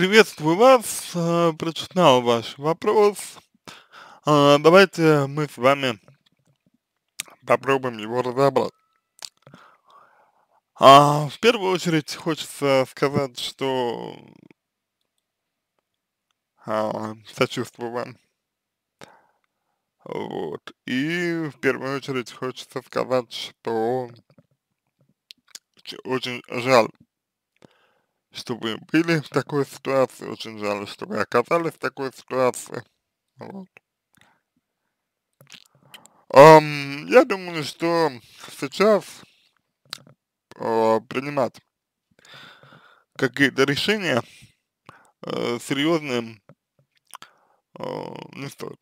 Приветствую вас, э, прочитал ваш вопрос. А, давайте мы с вами попробуем его разобрать. А, в первую очередь хочется сказать, что а, сочувствую вам. Вот. И в первую очередь хочется сказать, что очень жаль что вы были в такой ситуации, очень жаль, что вы оказались в такой ситуации. Вот. Um, я думаю, что сейчас uh, принимать какие-то решения uh, серьезные uh, не стоит.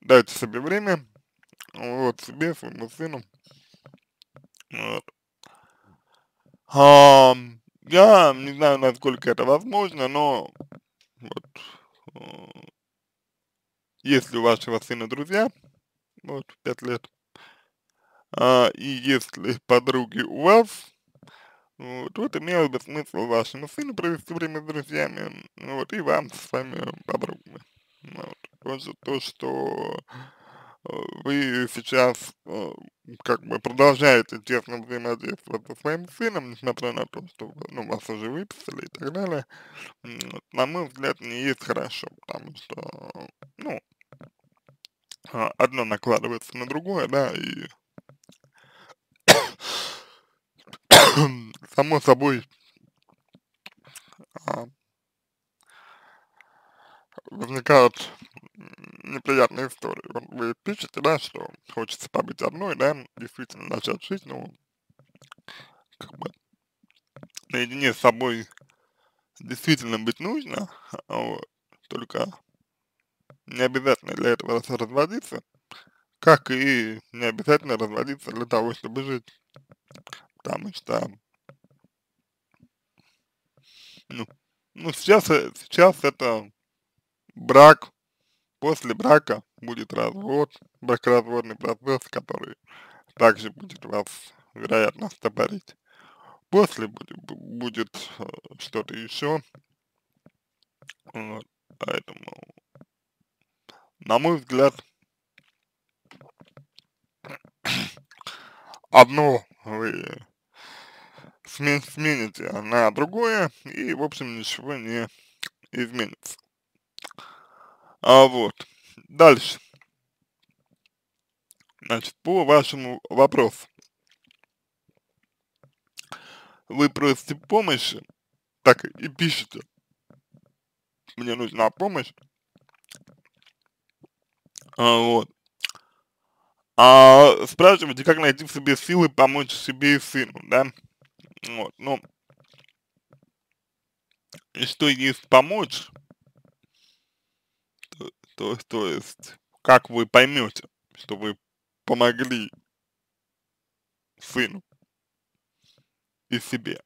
Дайте себе время, вот, себе, своему сыну, вот. Um, я не знаю, насколько это возможно, но вот, э, если у вашего сына друзья, вот, пять лет, а, и если подруги у вас, вот, вот имело бы смысл вашему сыну провести время с друзьями, вот, и вам с вами подругами. Вот, то, что, то, что вы сейчас э, как бы продолжаете тесно взаимодействовать со своим сыном, несмотря на то, что ну, вас уже выписали и так далее, вот, на мой взгляд, не есть хорошо, потому что, ну, а, одно накладывается на другое, да, и само собой а, возникают неприятная история. Вы пишете, да, что хочется побыть одной, да, действительно начать жить, ну, как бы наедине с собой действительно быть нужно, а вот, только не обязательно для этого разводиться, как и не обязательно разводиться для того, чтобы жить. Потому что, ну, ну сейчас, э, сейчас это брак После брака будет развод, бракоразводный процесс, который также будет вас, вероятно, стопорить. После будет, будет э, что-то еще. Вот, поэтому, на мой взгляд, одно вы смен смените на другое, и, в общем, ничего не изменится. А вот. Дальше. Значит, по вашему вопросу. Вы просите помощи, так и пишете. Мне нужна помощь. А, вот. А спрашиваете, как найти в себе силы помочь себе и сыну, да? Вот, ну, И что есть помочь, то, то есть, как вы поймете, что вы помогли сыну и себе.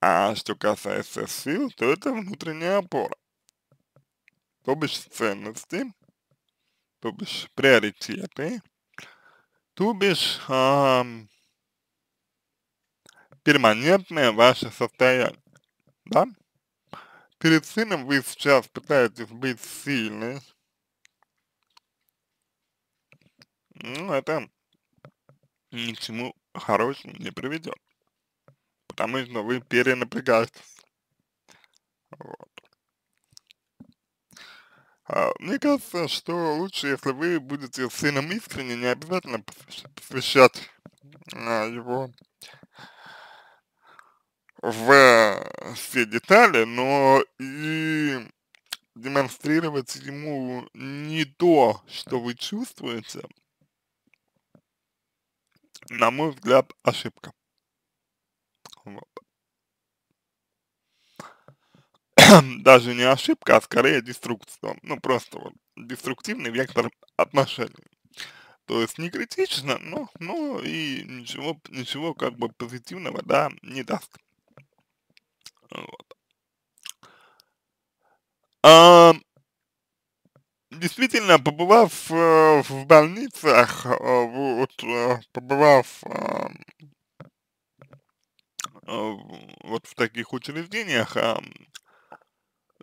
А что касается сил, то это внутренняя опора. То бишь ценности, то бишь приоритеты, то бишь а, перманентное ваше состояние, да? перед сыном вы сейчас пытаетесь быть сильной, ну, это ни к чему хорошему не приведет, потому что вы перенапрягаетесь. Вот. А, мне кажется, что лучше, если вы будете сыном искренне, не обязательно посвящать а, его в все детали, но и демонстрировать ему не то, что вы чувствуете, на мой взгляд, ошибка. Вот. Даже не ошибка, а скорее деструкция. Ну, просто вот деструктивный вектор отношений. То есть не критично, но, но и ничего, ничего как бы позитивного, да, не даст. Ну вот. А, действительно, побывав э, в больницах, э, вот, э, побывав э, вот в таких учреждениях,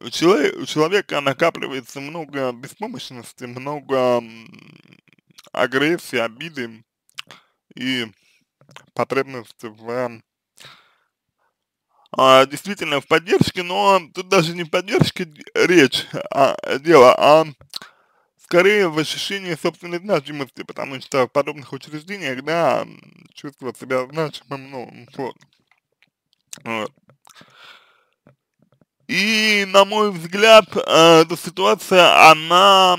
у, человек, у человека накапливается много беспомощности, много агрессии, обиды и потребности в а, действительно в поддержке, но тут даже не в поддержке речь, а, дело, а скорее в ощущении собственной значимости, потому что в подобных учреждениях, да, чувство себя значимым, ну, вот. вот. И, на мой взгляд, э, эта ситуация, она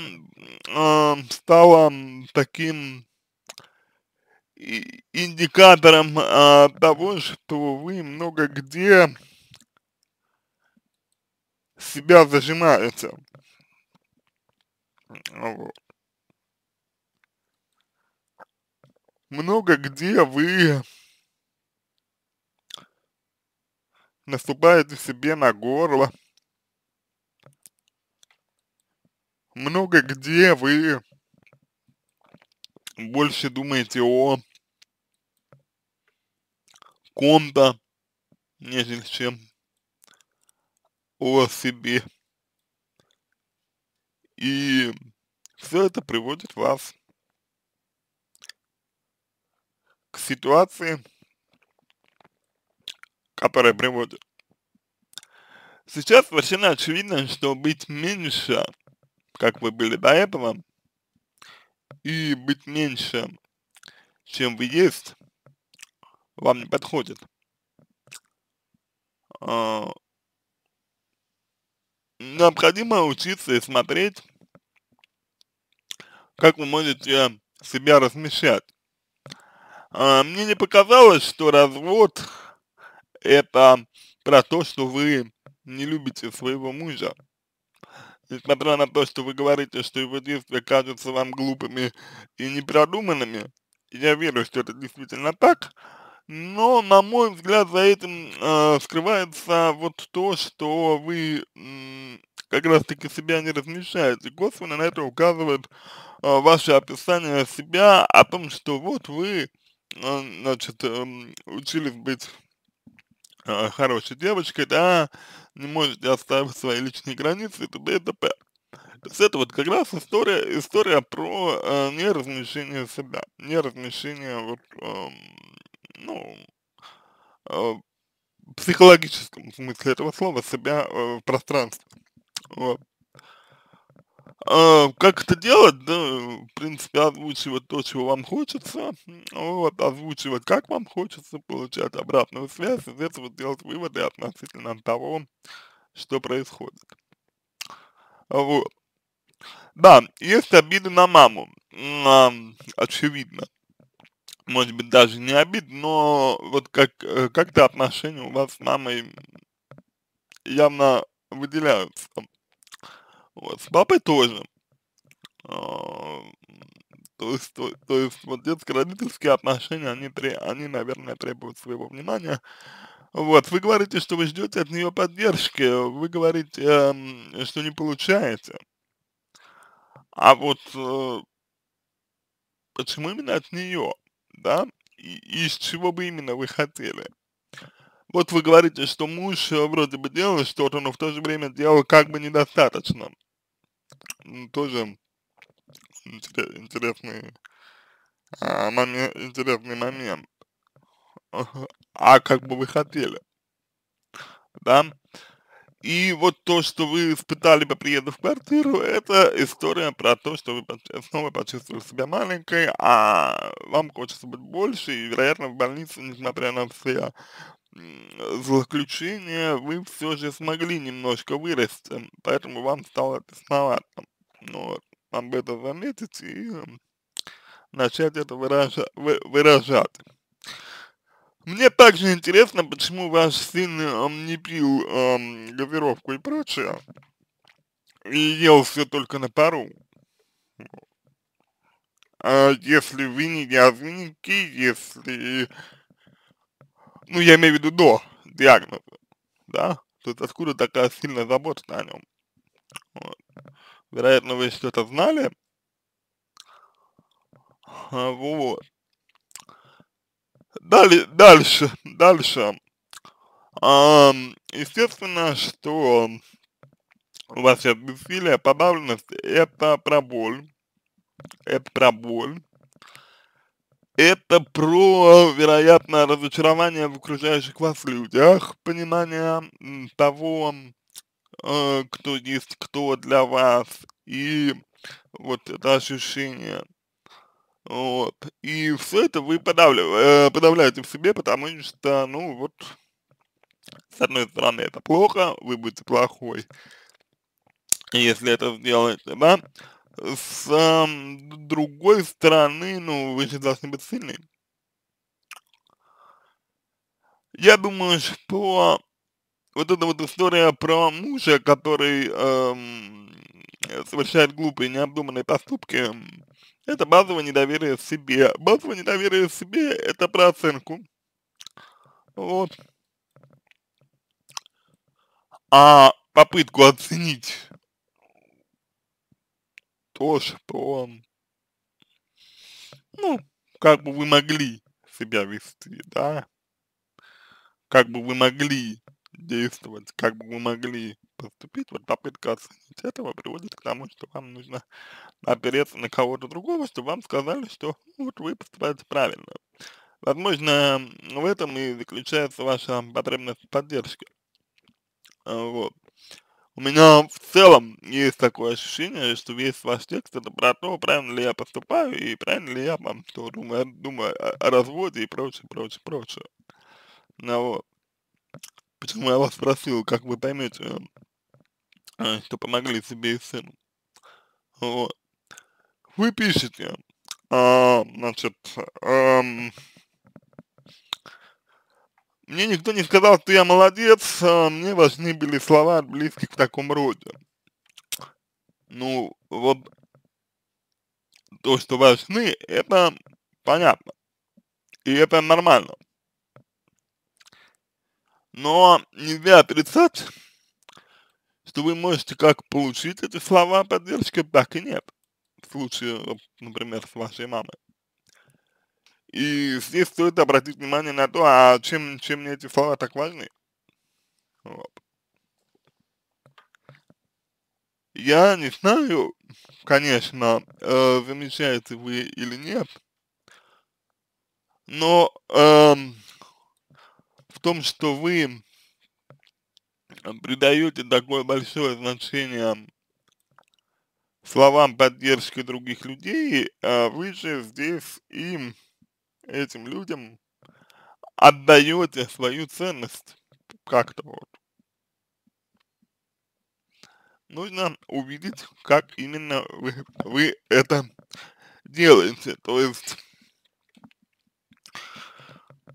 э, стала таким индикатором а, того, что вы много где себя зажимаете. Вот. Много где вы наступаете себе на горло. Много где вы больше думаете о ком-то, нежели чем себе. И все это приводит вас к ситуации, которая приводит. Сейчас совершенно очевидно, что быть меньше, как вы были до этого, и быть меньше, чем вы есть, вам не подходит. А, необходимо учиться и смотреть, как вы можете себя размещать. А, мне не показалось, что развод это про то, что вы не любите своего мужа. Несмотря на то, что вы говорите, что его действия кажутся вам глупыми и непродуманными, я верю, что это действительно так, но, на мой взгляд, за этим э, скрывается вот то, что вы э, как раз-таки себя не размещаете. Косвенно на это указывает э, ваше описание себя о том, что вот вы, э, значит, э, учились быть э, хорошей девочкой, да, не можете оставить свои личные границы и т.д. и т.п. То есть это вот как раз история, история про э, неразмещение себя, неразмещение вот, э, ну, э, психологическом смысле этого слова себя э, в пространстве. Вот. Э, как это делать? Да, э, в принципе, озвучивать то, чего вам хочется, вот, озвучивать, как вам хочется, получать обратную связь, из этого делать выводы относительно того, что происходит. Вот. Да, есть обиды на маму, очевидно может быть, даже не обид, но вот как, э, как-то отношения у вас с мамой явно выделяются. Вот, с папой тоже. А, то есть, то, то есть вот детско-родительские отношения, они, они, наверное, требуют своего внимания. Вот, вы говорите, что вы ждете от нее поддержки, вы говорите, э, что не получаете. А вот э, почему именно от нее? да, и из чего бы именно вы хотели. Вот вы говорите, что муж э, вроде бы делал что-то, но в то же время делал как бы недостаточно. Ну, тоже интересный, а, момент, интересный момент. А как бы вы хотели. Да? И вот то, что вы испытали по приезду в квартиру, это история про то, что вы снова почувствовали себя маленькой, а вам хочется быть больше, и, вероятно, в больнице, несмотря на все заключения, вы все же смогли немножко вырасти, поэтому вам стало тесновато. Но об это заметить и начать это выражать. Мне также интересно, почему ваш сын эм, не пил эм, газировку и прочее, и ел все только на пару. А если вы не язвенники, если, ну я имею в виду до диагноза, да, то есть откуда такая сильная забота о нем? Вот. Вероятно, вы что-то знали, а, вот. Далее, дальше, дальше. А, естественно, что у вас сейчас бессилие, подавленность, это про боль. Это про боль. Это про, вероятно, разочарование в окружающих вас людях, понимание того, э, кто есть кто для вас, и вот это ощущение вот. И все это вы подавля, э, подавляете в себе, потому что, ну, вот, с одной стороны, это плохо, вы будете плохой, если это сделаете, да. С э, другой стороны, ну, вы же должны быть сильны. Я думаю, что вот эта вот история про мужа, который эм, совершает глупые необдуманные поступки, это базовое недоверие в себе. Базовое недоверие в себе – это про оценку. Вот. А попытку оценить то, что, ну, как бы вы могли себя вести, да, как бы вы могли действовать, как бы вы могли поступить, вот попытка оценить этого приводит к тому, что вам нужно опереться на кого-то другого, чтобы вам сказали, что ну, вот вы поступаете правильно. Возможно, в этом и заключается ваша потребность поддержки. А, вот. У меня в целом есть такое ощущение, что весь ваш текст это про то, правильно ли я поступаю и правильно ли я вам что думаю, думаю о, о разводе и прочее, прочее, прочее. Ну вот. Почему я вас спросил, как вы поймете, э, что помогли себе и сыну. Вот. Вы пишете, э, значит, э, мне никто не сказал, что я молодец, а мне важны были слова от близких в таком роде. Ну, вот то, что важны, это понятно. И это нормально. Но нельзя отрицать, что вы можете как получить эти слова поддержки, так и нет случае, ну, например, с вашей мамой. И здесь стоит обратить внимание на то, а чем, чем мне эти слова так важны. Вот. Я не знаю, конечно, э, замечаете вы или нет, но э, в том, что вы э, придаете такое большое значение словам поддержки других людей, а вы же здесь им, этим людям, отдаете свою ценность как-то вот. Нужно увидеть, как именно вы, вы это делаете. То есть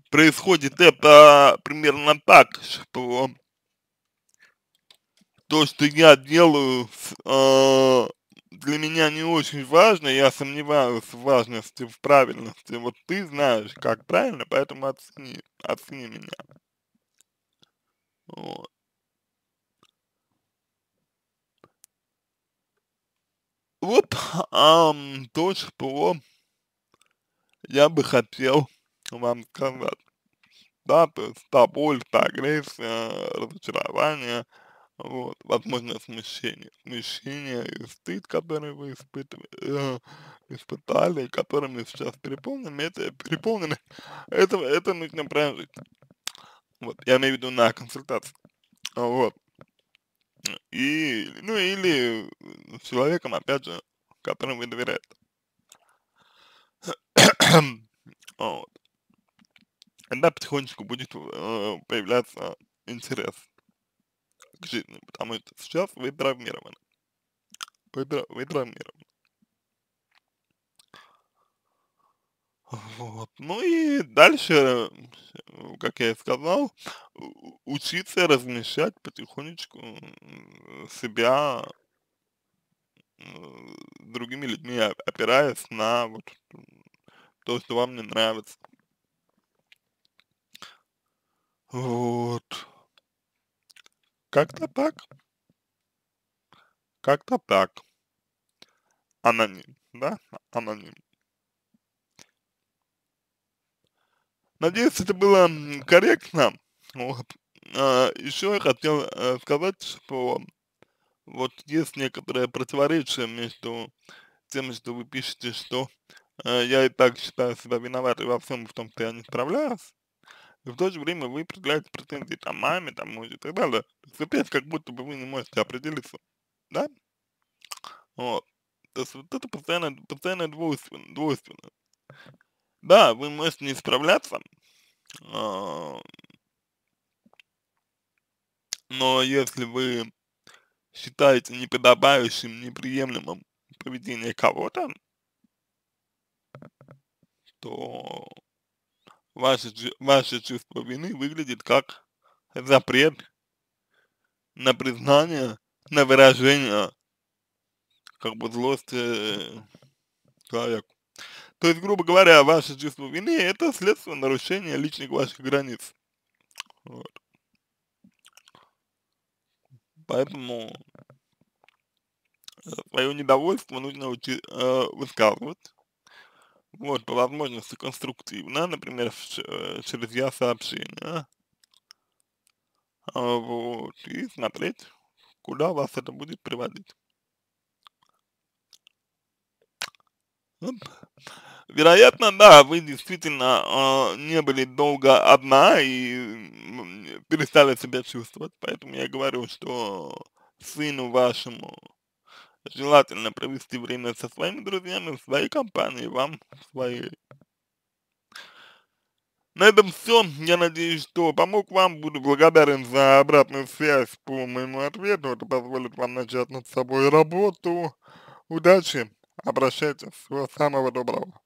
происходит это примерно так, что то, что я делаю с, э, для меня не очень важно, я сомневаюсь в важности, в правильности. Вот ты знаешь, как правильно, поэтому оцени, оцени меня. Вот. Вот эм, то, что я бы хотел вам сказать. Да, то есть та боль, та агрессия, э, разочарование – вот, возможно, смущение, смущение и стыд, который вы испытывали, э, испытали, которым вы сейчас переполнены, это, переполнены, это, это нужно прожить. Вот, я имею в виду на консультации. Вот. И, ну, или с человеком, опять же, которому вы доверяете. вот. Когда потихонечку будет э, появляться интерес к жизни, потому что сейчас вы травмированы. Вы, вы травмированы. Вот. Ну и дальше, э, как я и сказал, учиться размещать потихонечку э, себя э, другими людьми, опираясь на вот то, что вам не нравится. Вот. Как-то так. Как-то так. Аноним, да? Аноним. Надеюсь, это было корректно. Вот. А, еще я хотел а, сказать, что вот есть некоторое противоречие между тем, что вы пишете, что э, я и так считаю себя виноватым во всем, в том, что я не справляюсь, но в то же время вы предъявляете претензии там маме, там мужу и так далее. То есть как будто бы вы не можете определиться, да? Вот. То есть вот это постоянно, постоянно двойственно, двойственно. Да, вы можете не справляться, а, но если вы считаете неподобающим, неприемлемым поведение кого-то, то ваше, ваше чувство вины выглядит как запрет на признание, на выражение как бы злости э, человеку. То есть, грубо говоря, ваше чувство вины – это следствие нарушения личных ваших границ. Вот. Поэтому э, свое недовольство нужно учи, э, высказывать вот, по возможности конструктивно, например, э, через я сообщение. А, вот, и смотреть, куда вас это будет приводить. Ну, вероятно, да, вы действительно э, не были долго одна и перестали себя чувствовать, поэтому я говорю, что сыну вашему Желательно провести время со своими друзьями, своей компанией, вам своей. На этом все. Я надеюсь, что помог вам. Буду благодарен за обратную связь по моему ответу. Это позволит вам начать над собой работу. Удачи. Обращайтесь. Всего самого доброго.